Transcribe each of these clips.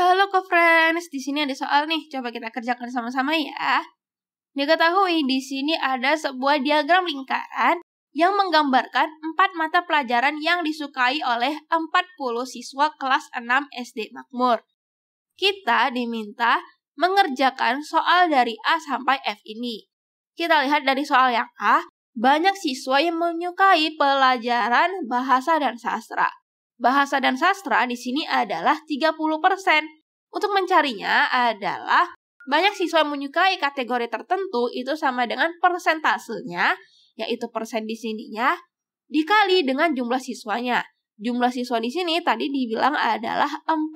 Halo ke friends di sini ada soal nih, coba kita kerjakan sama-sama ya. Diketahui di sini ada sebuah diagram lingkaran yang menggambarkan empat mata pelajaran yang disukai oleh 40 siswa kelas 6 SD Makmur. Kita diminta mengerjakan soal dari A sampai F ini. Kita lihat dari soal yang A, banyak siswa yang menyukai pelajaran bahasa dan sastra bahasa dan sastra di sini adalah 30%. Untuk mencarinya adalah banyak siswa yang menyukai kategori tertentu itu sama dengan persentasenya, yaitu persen di sininya, dikali dengan jumlah siswanya. Jumlah siswa di sini tadi dibilang adalah 40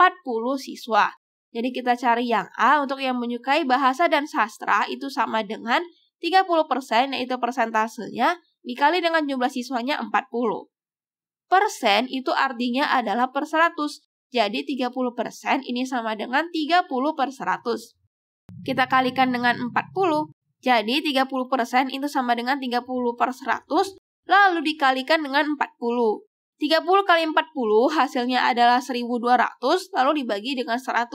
siswa. Jadi kita cari yang A untuk yang menyukai bahasa dan sastra itu sama dengan 30% yaitu persentasenya dikali dengan jumlah siswanya 40 persen itu artinya adalah per 100. Jadi 30 persen ini sama dengan 30 per 100. Kita kalikan dengan 40. Jadi 30 persen itu sama dengan 30 per 100, lalu dikalikan dengan 40. 30 kali 40 hasilnya adalah 1200, lalu dibagi dengan 100.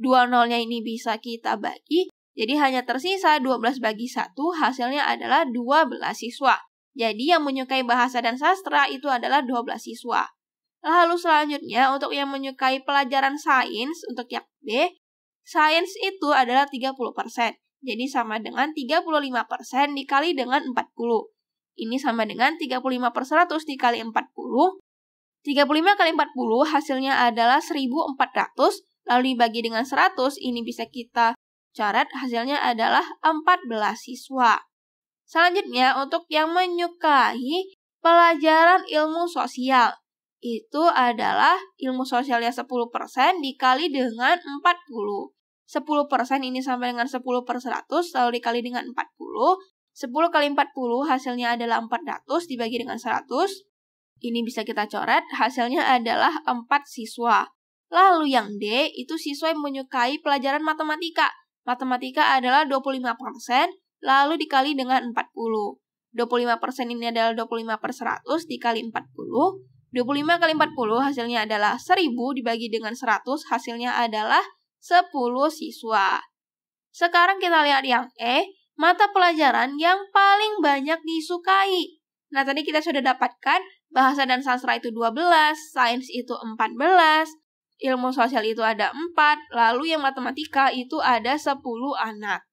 Dua nolnya ini bisa kita bagi, jadi hanya tersisa 12 bagi 1, hasilnya adalah 12 siswa. Jadi yang menyukai bahasa dan sastra itu adalah 12 siswa. Lalu selanjutnya untuk yang menyukai pelajaran sains untuk yang B, sains itu adalah 30%. Jadi sama dengan 35% dikali dengan 40. Ini sama dengan 35 per 100 dikali 40. 35 kali 40 hasilnya adalah 1400, lalu dibagi dengan 100, ini bisa kita coret hasilnya adalah 14 siswa. Selanjutnya, untuk yang menyukai pelajaran ilmu sosial, itu adalah ilmu sosialnya 10% dikali dengan 40. 10% ini sampai dengan 10 per 100, lalu dikali dengan 40. 10 kali 40 hasilnya adalah 400 dibagi dengan 100. Ini bisa kita coret, hasilnya adalah 4 siswa. Lalu yang D itu siswa yang menyukai pelajaran matematika. Matematika adalah 25%, lalu dikali dengan 40. 25% persen ini adalah 25 per 100 dikali 40. 25 kali 40 hasilnya adalah 1000 dibagi dengan 100 hasilnya adalah 10 siswa. Sekarang kita lihat yang E, mata pelajaran yang paling banyak disukai. Nah, tadi kita sudah dapatkan bahasa dan sastra itu 12, sains itu 14, ilmu sosial itu ada 4, lalu yang matematika itu ada 10 anak.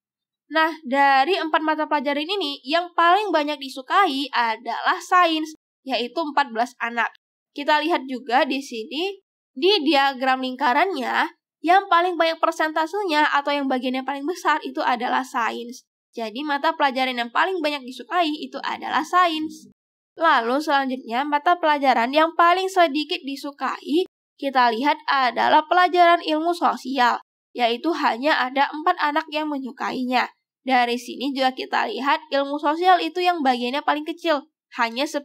Nah, dari empat mata pelajaran ini, yang paling banyak disukai adalah sains, yaitu 14 anak. Kita lihat juga di sini, di diagram lingkarannya, yang paling banyak persentasenya atau yang bagian yang paling besar itu adalah sains. Jadi, mata pelajaran yang paling banyak disukai itu adalah sains. Lalu selanjutnya mata pelajaran yang paling sedikit disukai kita lihat adalah pelajaran ilmu sosial, yaitu hanya ada empat anak yang menyukainya. Dari sini juga kita lihat ilmu sosial itu yang bagiannya paling kecil, hanya 10%.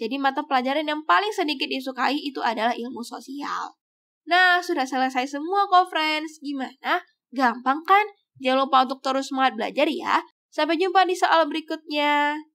Jadi mata pelajaran yang paling sedikit disukai itu adalah ilmu sosial. Nah, sudah selesai semua kok friends. Gimana? Gampang kan? Jangan lupa untuk terus semangat belajar ya. Sampai jumpa di soal berikutnya.